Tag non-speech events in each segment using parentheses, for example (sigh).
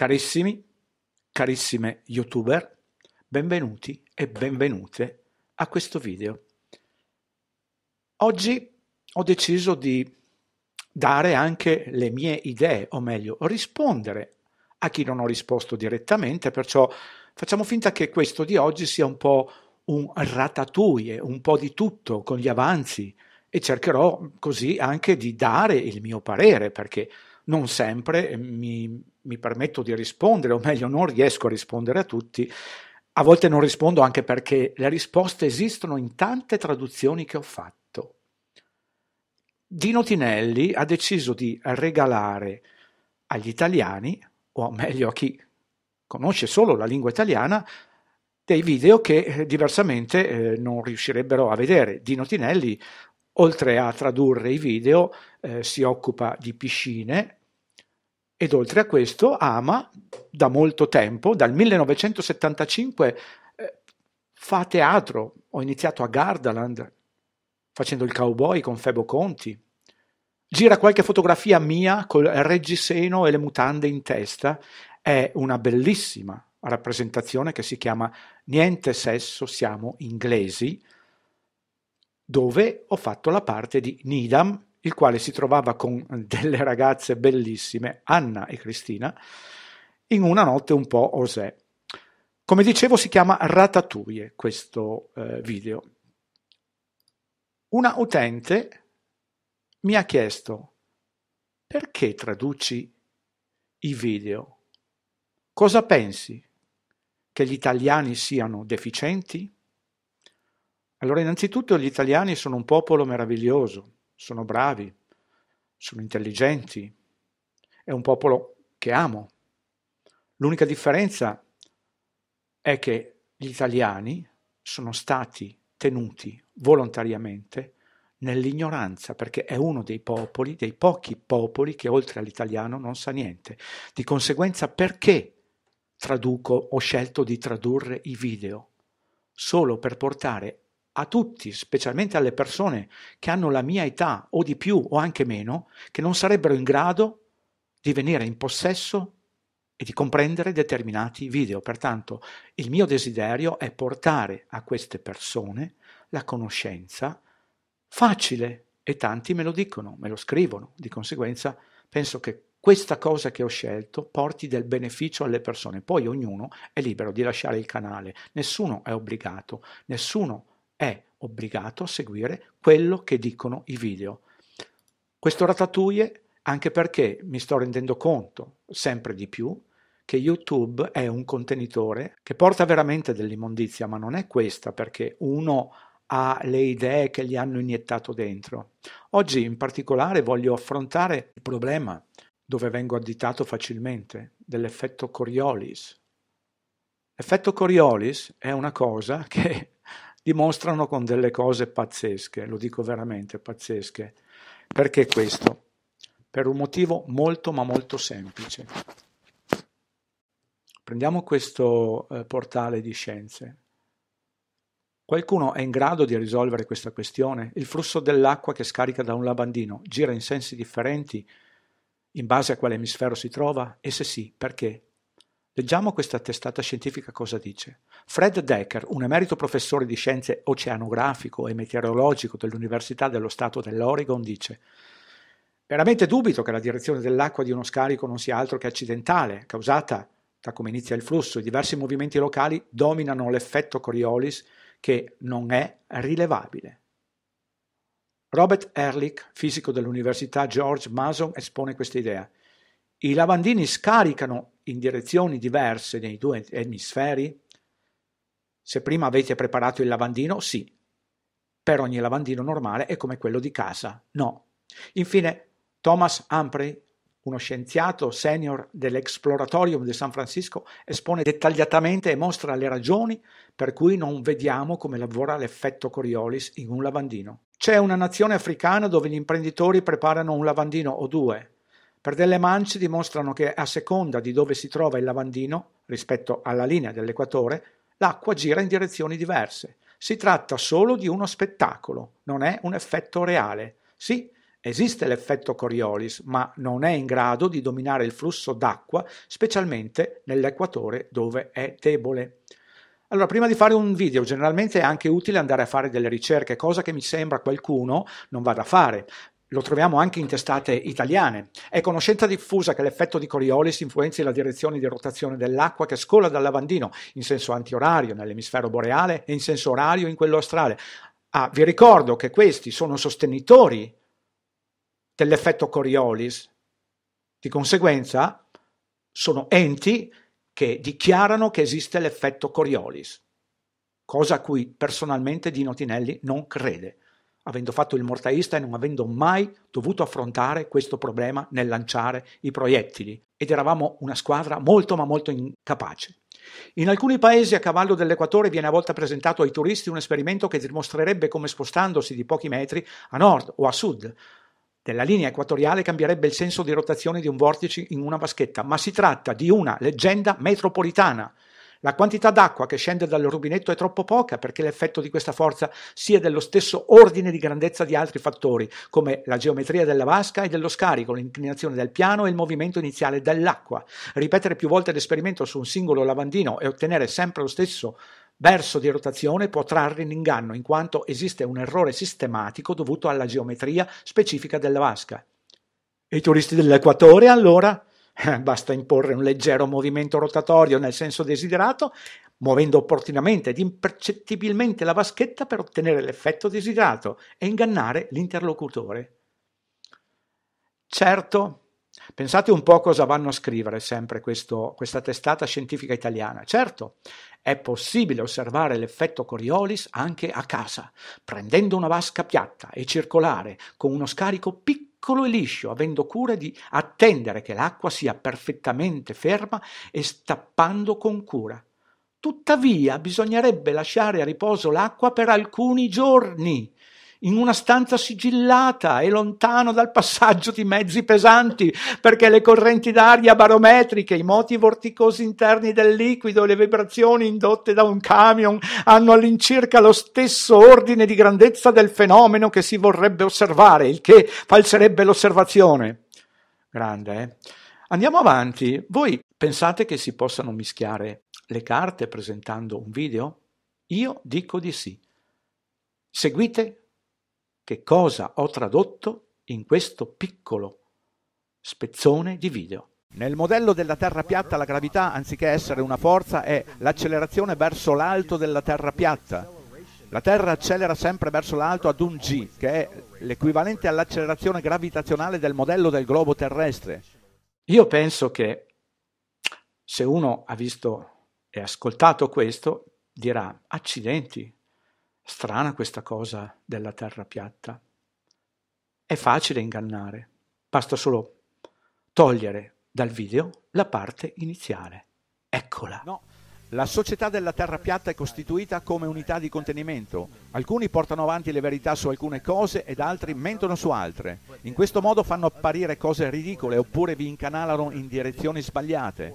Carissimi, carissime youtuber, benvenuti e benvenute a questo video. Oggi ho deciso di dare anche le mie idee, o meglio, rispondere a chi non ho risposto direttamente, perciò facciamo finta che questo di oggi sia un po' un ratatouille, un po' di tutto con gli avanzi e cercherò così anche di dare il mio parere, perché non sempre mi mi permetto di rispondere, o meglio non riesco a rispondere a tutti, a volte non rispondo anche perché le risposte esistono in tante traduzioni che ho fatto. Dino Tinelli ha deciso di regalare agli italiani, o meglio a chi conosce solo la lingua italiana, dei video che eh, diversamente eh, non riuscirebbero a vedere. Dino Tinelli, oltre a tradurre i video, eh, si occupa di piscine, ed oltre a questo ama da molto tempo, dal 1975 eh, fa teatro, ho iniziato a Gardaland facendo il cowboy con Febo Conti, gira qualche fotografia mia col reggiseno e le mutande in testa, è una bellissima rappresentazione che si chiama Niente sesso, siamo inglesi, dove ho fatto la parte di Needham, il quale si trovava con delle ragazze bellissime, Anna e Cristina, in una notte un po' osè. Come dicevo si chiama Ratatouille questo eh, video. Una utente mi ha chiesto perché traduci i video? Cosa pensi? Che gli italiani siano deficienti? Allora innanzitutto gli italiani sono un popolo meraviglioso sono bravi, sono intelligenti, è un popolo che amo. L'unica differenza è che gli italiani sono stati tenuti volontariamente nell'ignoranza, perché è uno dei popoli, dei pochi popoli che oltre all'italiano non sa niente. Di conseguenza perché traduco, ho scelto di tradurre i video? Solo per portare a tutti, specialmente alle persone che hanno la mia età o di più o anche meno, che non sarebbero in grado di venire in possesso e di comprendere determinati video. Pertanto il mio desiderio è portare a queste persone la conoscenza facile e tanti me lo dicono, me lo scrivono. Di conseguenza penso che questa cosa che ho scelto porti del beneficio alle persone. Poi ognuno è libero di lasciare il canale, nessuno è obbligato, nessuno è obbligato a seguire quello che dicono i video. Questo ratatouille anche perché mi sto rendendo conto sempre di più che YouTube è un contenitore che porta veramente dell'immondizia, ma non è questa perché uno ha le idee che gli hanno iniettato dentro. Oggi in particolare voglio affrontare il problema dove vengo additato facilmente, dell'effetto Coriolis. L'effetto Coriolis è una cosa che dimostrano con delle cose pazzesche, lo dico veramente pazzesche. Perché questo? Per un motivo molto ma molto semplice. Prendiamo questo eh, portale di scienze. Qualcuno è in grado di risolvere questa questione? Il flusso dell'acqua che scarica da un lavandino gira in sensi differenti in base a quale emisfero si trova? E se sì, perché? Leggiamo questa testata scientifica cosa dice. Fred Decker, un emerito professore di scienze oceanografico e meteorologico dell'Università dello Stato dell'Oregon, dice Veramente dubito che la direzione dell'acqua di uno scarico non sia altro che accidentale, causata da come inizia il flusso. I diversi movimenti locali dominano l'effetto Coriolis che non è rilevabile. Robert Ehrlich, fisico dell'Università George Mason, espone questa idea. I lavandini scaricano in direzioni diverse nei due emisferi? Se prima avete preparato il lavandino, sì. Per ogni lavandino normale è come quello di casa, no. Infine, Thomas Humphrey, uno scienziato senior dell'Exploratorium di San Francisco, espone dettagliatamente e mostra le ragioni per cui non vediamo come lavora l'effetto Coriolis in un lavandino. C'è una nazione africana dove gli imprenditori preparano un lavandino o due per delle manci dimostrano che a seconda di dove si trova il lavandino, rispetto alla linea dell'equatore, l'acqua gira in direzioni diverse. Si tratta solo di uno spettacolo, non è un effetto reale. Sì, esiste l'effetto Coriolis, ma non è in grado di dominare il flusso d'acqua, specialmente nell'equatore dove è debole. Allora, prima di fare un video, generalmente è anche utile andare a fare delle ricerche, cosa che mi sembra qualcuno non vada a fare lo troviamo anche in testate italiane. È conoscenza diffusa che l'effetto di Coriolis influenzi la direzione di rotazione dell'acqua che scola dal lavandino in senso antiorario nell'emisfero boreale e in senso orario in quello astrale. Ah, vi ricordo che questi sono sostenitori dell'effetto Coriolis. Di conseguenza sono enti che dichiarano che esiste l'effetto Coriolis, cosa a cui personalmente Dino Tinelli non crede avendo fatto il mortaista e non avendo mai dovuto affrontare questo problema nel lanciare i proiettili ed eravamo una squadra molto ma molto incapace. In alcuni paesi a cavallo dell'equatore viene a volte presentato ai turisti un esperimento che dimostrerebbe come spostandosi di pochi metri a nord o a sud della linea equatoriale cambierebbe il senso di rotazione di un vortice in una vaschetta, ma si tratta di una leggenda metropolitana la quantità d'acqua che scende dal rubinetto è troppo poca perché l'effetto di questa forza sia dello stesso ordine di grandezza di altri fattori, come la geometria della vasca e dello scarico, l'inclinazione del piano e il movimento iniziale dell'acqua. Ripetere più volte l'esperimento su un singolo lavandino e ottenere sempre lo stesso verso di rotazione può trarre in inganno, in quanto esiste un errore sistematico dovuto alla geometria specifica della vasca. I turisti dell'Equatore, allora? (laughs) basta imporre un leggero movimento rotatorio nel senso desiderato, muovendo opportunamente ed impercettibilmente la vaschetta per ottenere l'effetto desiderato e ingannare l'interlocutore. Certo, pensate un po' cosa vanno a scrivere sempre questo, questa testata scientifica italiana. Certo, è possibile osservare l'effetto Coriolis anche a casa, prendendo una vasca piatta e circolare con uno scarico piccolo piccolo e liscio, avendo cura di attendere che l'acqua sia perfettamente ferma e stappando con cura. Tuttavia bisognerebbe lasciare a riposo l'acqua per alcuni giorni, in una stanza sigillata e lontano dal passaggio di mezzi pesanti, perché le correnti d'aria barometriche, i moti vorticosi interni del liquido e le vibrazioni indotte da un camion hanno all'incirca lo stesso ordine di grandezza del fenomeno che si vorrebbe osservare, il che falserebbe l'osservazione. Grande, eh? Andiamo avanti. Voi pensate che si possano mischiare le carte presentando un video? Io dico di sì. Seguite che cosa ho tradotto in questo piccolo spezzone di video. Nel modello della Terra piatta la gravità, anziché essere una forza, è l'accelerazione verso l'alto della Terra piatta. La Terra accelera sempre verso l'alto ad un g, che è l'equivalente all'accelerazione gravitazionale del modello del globo terrestre. Io penso che se uno ha visto e ascoltato questo, dirà accidenti, Strana questa cosa della terra piatta. È facile ingannare, basta solo togliere dal video la parte iniziale. Eccola. No. La società della Terra piatta è costituita come unità di contenimento. Alcuni portano avanti le verità su alcune cose ed altri mentono su altre. In questo modo fanno apparire cose ridicole oppure vi incanalano in direzioni sbagliate.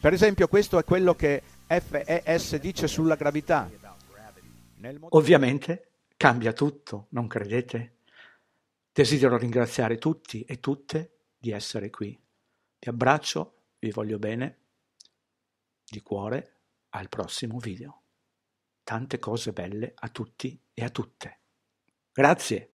Per esempio questo è quello che FES dice sulla gravità. Ovviamente cambia tutto, non credete? Desidero ringraziare tutti e tutte di essere qui. Vi abbraccio, vi voglio bene, di cuore, al prossimo video. Tante cose belle a tutti e a tutte. Grazie!